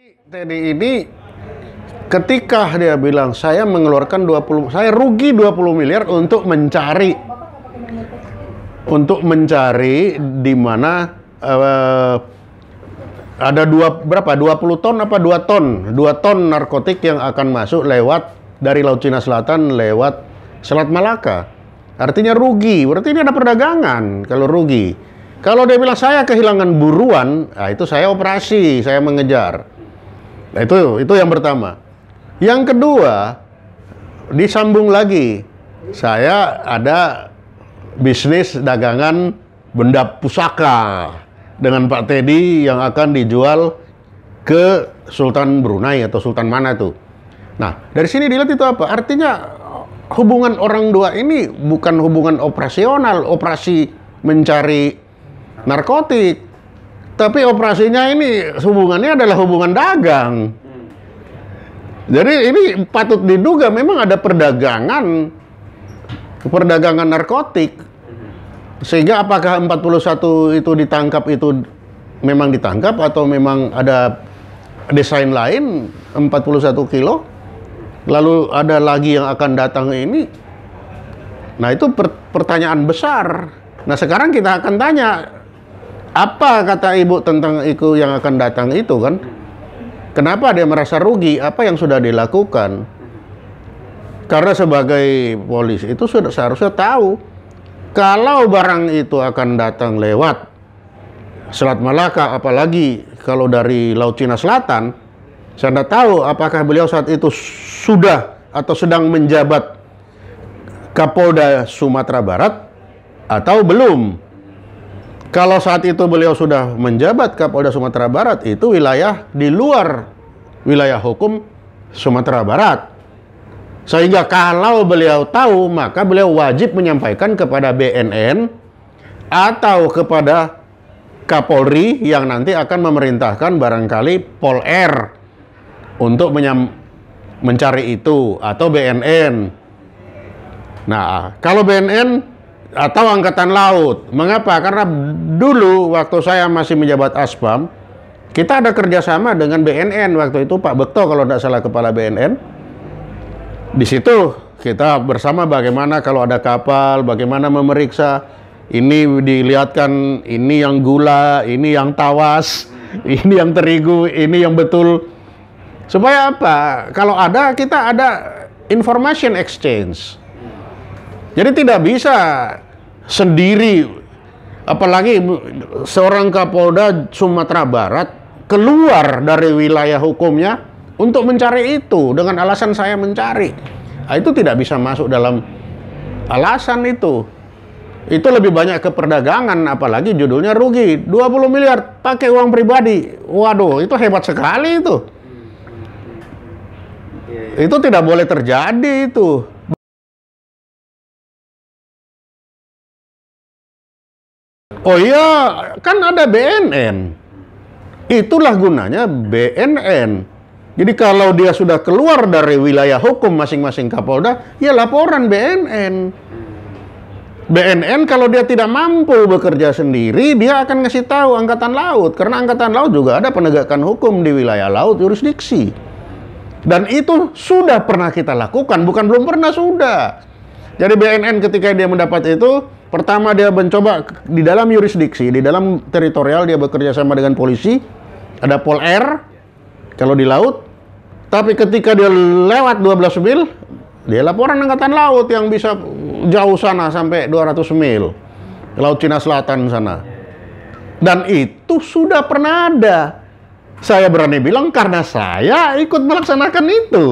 Teddy ini ketika dia bilang saya mengeluarkan 20 saya rugi 20 miliar untuk mencari untuk mencari di mana uh, ada dua berapa 20 ton apa dua ton dua ton narkotik yang akan masuk lewat dari laut Cina Selatan lewat Selat Malaka artinya rugi berarti ini ada perdagangan kalau rugi kalau dia bilang saya kehilangan buruan nah itu saya operasi saya mengejar Nah, itu itu yang pertama. Yang kedua, disambung lagi. Saya ada bisnis dagangan benda pusaka dengan Pak Teddy yang akan dijual ke Sultan Brunei atau Sultan mana tuh. Nah, dari sini dilihat itu apa? Artinya hubungan orang dua ini bukan hubungan operasional, operasi mencari narkotik, tapi operasinya ini hubungannya adalah hubungan dagang. Hmm. Jadi ini patut diduga memang ada perdagangan perdagangan narkotik. Hmm. Sehingga apakah 41 itu ditangkap itu memang ditangkap atau memang ada desain lain 41 kilo lalu ada lagi yang akan datang ini nah itu pertanyaan besar nah sekarang kita akan tanya apa kata ibu tentang itu yang akan datang itu kan? Kenapa dia merasa rugi? Apa yang sudah dilakukan? Karena sebagai polisi itu sudah seharusnya tahu kalau barang itu akan datang lewat Selat Malaka, apalagi kalau dari Laut Cina Selatan, saya tidak tahu apakah beliau saat itu sudah atau sedang menjabat Kapolda Sumatera Barat atau belum. Kalau saat itu beliau sudah menjabat Kapolda Sumatera Barat, itu wilayah di luar wilayah hukum Sumatera Barat. Sehingga kalau beliau tahu, maka beliau wajib menyampaikan kepada BNN atau kepada Kapolri yang nanti akan memerintahkan barangkali Pol R untuk mencari itu atau BNN. Nah, kalau BNN atau angkatan laut. Mengapa? Karena dulu waktu saya masih menjabat Aspam, kita ada kerjasama dengan BNN waktu itu Pak Bekto kalau tidak salah kepala BNN. Di situ kita bersama bagaimana kalau ada kapal, bagaimana memeriksa ini dilihatkan ini yang gula, ini yang tawas, ini yang terigu, ini yang betul. Supaya apa? Kalau ada kita ada information exchange. Jadi tidak bisa sendiri apalagi seorang Kapolda Sumatera Barat keluar dari wilayah hukumnya untuk mencari itu dengan alasan saya mencari. Nah, itu tidak bisa masuk dalam alasan itu. Itu lebih banyak ke perdagangan apalagi judulnya rugi 20 miliar pakai uang pribadi. Waduh, itu hebat sekali itu. Iya, iya. Itu tidak boleh terjadi itu. Oh iya, kan ada BNN. Itulah gunanya BNN. Jadi kalau dia sudah keluar dari wilayah hukum masing-masing Kapolda, ya laporan BNN. BNN kalau dia tidak mampu bekerja sendiri, dia akan ngasih tahu Angkatan Laut. Karena Angkatan Laut juga ada penegakan hukum di wilayah laut yurisdiksi. Dan itu sudah pernah kita lakukan, bukan belum pernah, sudah. Jadi BNN ketika dia mendapat itu, Pertama dia mencoba di dalam yurisdiksi, di dalam teritorial dia bekerja sama dengan polisi, ada pol air kalau di laut. Tapi ketika dia lewat 12 mil, dia laporan angkatan laut yang bisa jauh sana sampai 200 mil. Laut Cina Selatan sana. Dan itu sudah pernah ada. Saya berani bilang karena saya ikut melaksanakan itu.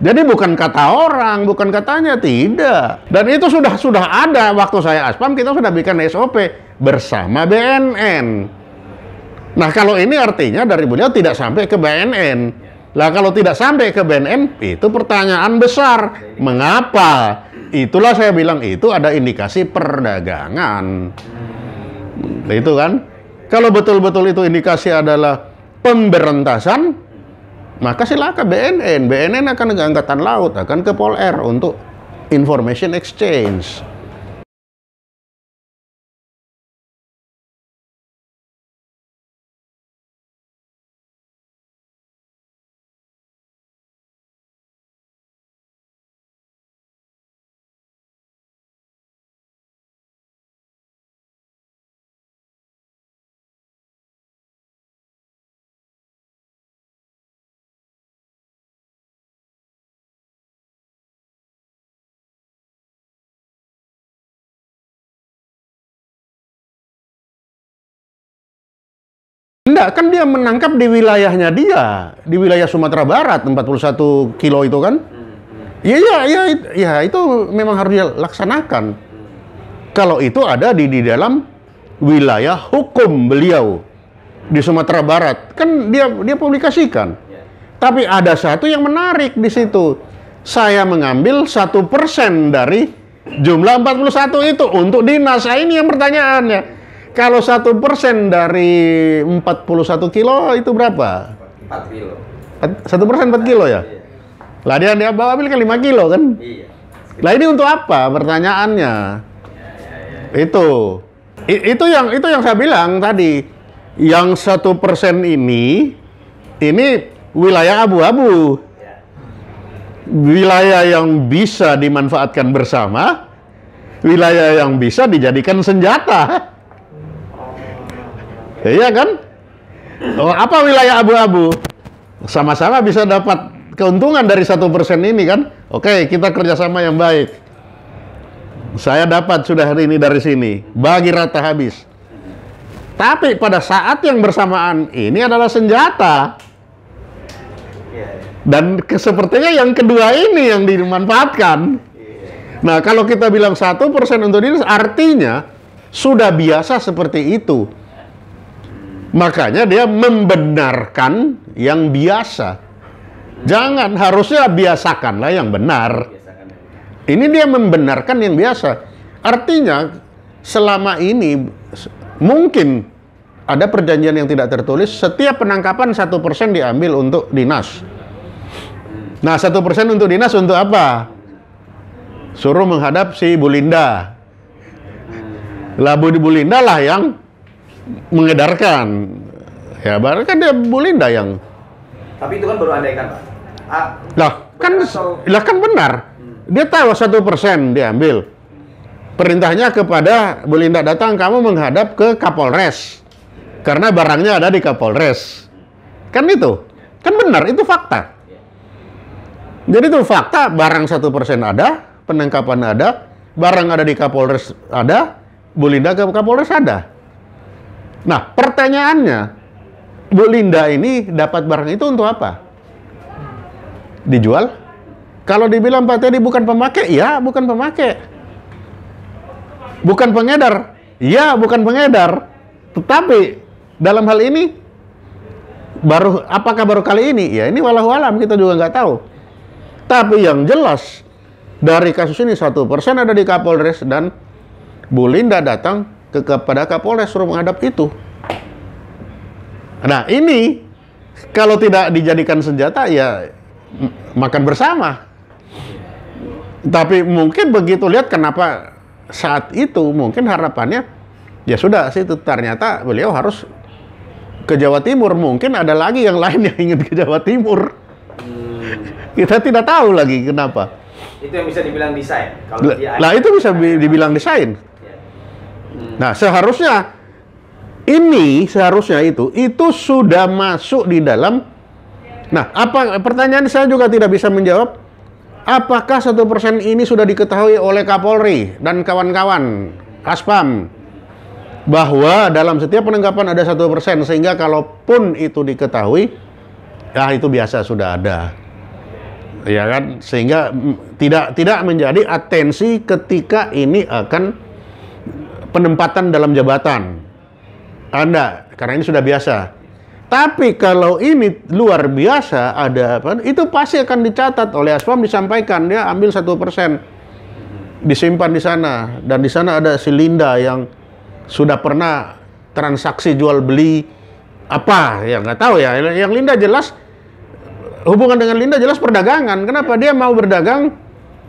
Jadi bukan kata orang, bukan katanya tidak. Dan itu sudah sudah ada waktu saya aspam kita sudah bikin SOP bersama BNN. Nah kalau ini artinya dari beliau tidak sampai ke BNN. Lah kalau tidak sampai ke BNN itu pertanyaan besar. Mengapa? Itulah saya bilang itu ada indikasi perdagangan. Itu kan? Kalau betul-betul itu indikasi adalah pemberantasan, maka silakan BNN. BNN akan ke Angkatan Laut, akan ke Pol untuk information exchange. Enggak, kan dia menangkap di wilayahnya dia, di wilayah Sumatera Barat 41 kilo itu kan. Iya, iya, ya, itu memang harus dilaksanakan. Kalau itu ada di di dalam wilayah hukum beliau di Sumatera Barat, kan dia dia publikasikan. Ya. Tapi ada satu yang menarik di situ. Saya mengambil satu persen dari jumlah 41 itu untuk dinas. Nah, ini yang pertanyaannya kalau satu persen dari 41 kilo itu berapa? 4 kilo. Satu persen 4 kilo ya? Iya. Lah dia dia bawa ambil kan 5 kilo kan? Iya. Lah ini untuk apa pertanyaannya? Ya, ya, ya. Itu. I, itu yang itu yang saya bilang tadi. Yang satu persen ini ini wilayah abu-abu. Wilayah yang bisa dimanfaatkan bersama, wilayah yang bisa dijadikan senjata. Iya kan? Oh, apa wilayah abu-abu? Sama-sama bisa dapat keuntungan dari satu persen ini kan? Oke, kita kerjasama yang baik. Saya dapat sudah hari ini dari sini, bagi rata habis. Tapi pada saat yang bersamaan ini adalah senjata. Dan sepertinya yang kedua ini yang dimanfaatkan. Nah, kalau kita bilang satu persen untuk ini artinya sudah biasa seperti itu Makanya dia membenarkan yang biasa. Jangan harusnya biasakanlah yang benar. Ini dia membenarkan yang biasa. Artinya selama ini mungkin ada perjanjian yang tidak tertulis. Setiap penangkapan satu persen diambil untuk dinas. Nah satu persen untuk dinas untuk apa? Suruh menghadap si Bulinda. Labu di Bulinda lah yang mengedarkan. Ya, barang kan dia Bulinda yang. Tapi itu kan baru andaikan, Pak. Ah, lah, kan atau... lah kan benar. Hmm. Dia tahu satu persen dia ambil. Perintahnya kepada Bulinda datang kamu menghadap ke Kapolres karena barangnya ada di Kapolres. Kan itu, kan benar itu fakta. Jadi itu fakta barang satu persen ada, penangkapan ada, barang ada di Kapolres ada, Bulinda ke Kapolres ada. Nah, pertanyaannya, Bu Linda ini dapat barang itu untuk apa? Dijual? Kalau dibilang Pak Teddy bukan pemakai, ya bukan pemakai. Bukan pengedar, ya bukan pengedar. Tetapi dalam hal ini, baru apakah baru kali ini? Ya ini walau alam kita juga nggak tahu. Tapi yang jelas dari kasus ini satu persen ada di Kapolres dan Bu Linda datang ke kepada Kapolres suruh menghadap itu. Nah, ini kalau tidak dijadikan senjata ya makan bersama. Tapi mungkin begitu lihat kenapa saat itu mungkin harapannya ya sudah sih itu ternyata beliau harus ke Jawa Timur mungkin ada lagi yang lain yang ingin ke Jawa Timur. Hmm. Kita tidak tahu lagi kenapa. Itu yang bisa dibilang desain. Kalau lah itu bisa dibilang desain Nah, seharusnya ini seharusnya itu itu sudah masuk di dalam Nah, apa pertanyaan saya juga tidak bisa menjawab. Apakah satu persen ini sudah diketahui oleh Kapolri dan kawan-kawan Kaspam bahwa dalam setiap penangkapan ada satu persen sehingga kalaupun itu diketahui, ya itu biasa sudah ada, ya kan? Sehingga tidak tidak menjadi atensi ketika ini akan penempatan dalam jabatan. Anda, karena ini sudah biasa. Tapi kalau ini luar biasa ada apa? Itu pasti akan dicatat oleh aspam disampaikan dia ambil satu persen disimpan di sana dan di sana ada si Linda yang sudah pernah transaksi jual beli apa ya nggak tahu ya yang Linda jelas hubungan dengan Linda jelas perdagangan kenapa dia mau berdagang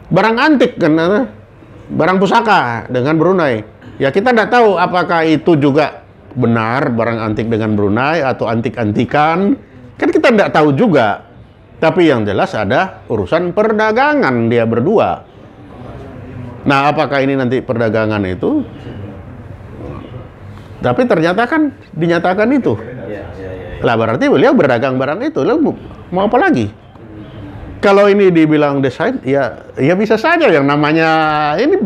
barang antik kan barang pusaka dengan Brunei Ya kita tidak tahu apakah itu juga benar barang antik dengan Brunei atau antik-antikan. Kan kita tidak tahu juga. Tapi yang jelas ada urusan perdagangan dia berdua. Nah, apakah ini nanti perdagangan itu? Tapi ternyata kan dinyatakan itu. Lah berarti beliau berdagang barang itu. Lalu mau apa lagi? Kalau ini dibilang desain, ya ya bisa saja yang namanya ini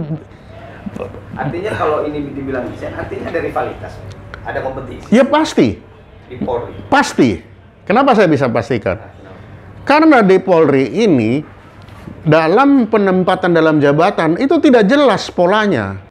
Artinya kalau ini dibilang desain, artinya ada rivalitas. Ada kompetisi. Ya pasti. Di Polri. Pasti. Kenapa saya bisa pastikan? Karena di Polri ini dalam penempatan dalam jabatan itu tidak jelas polanya.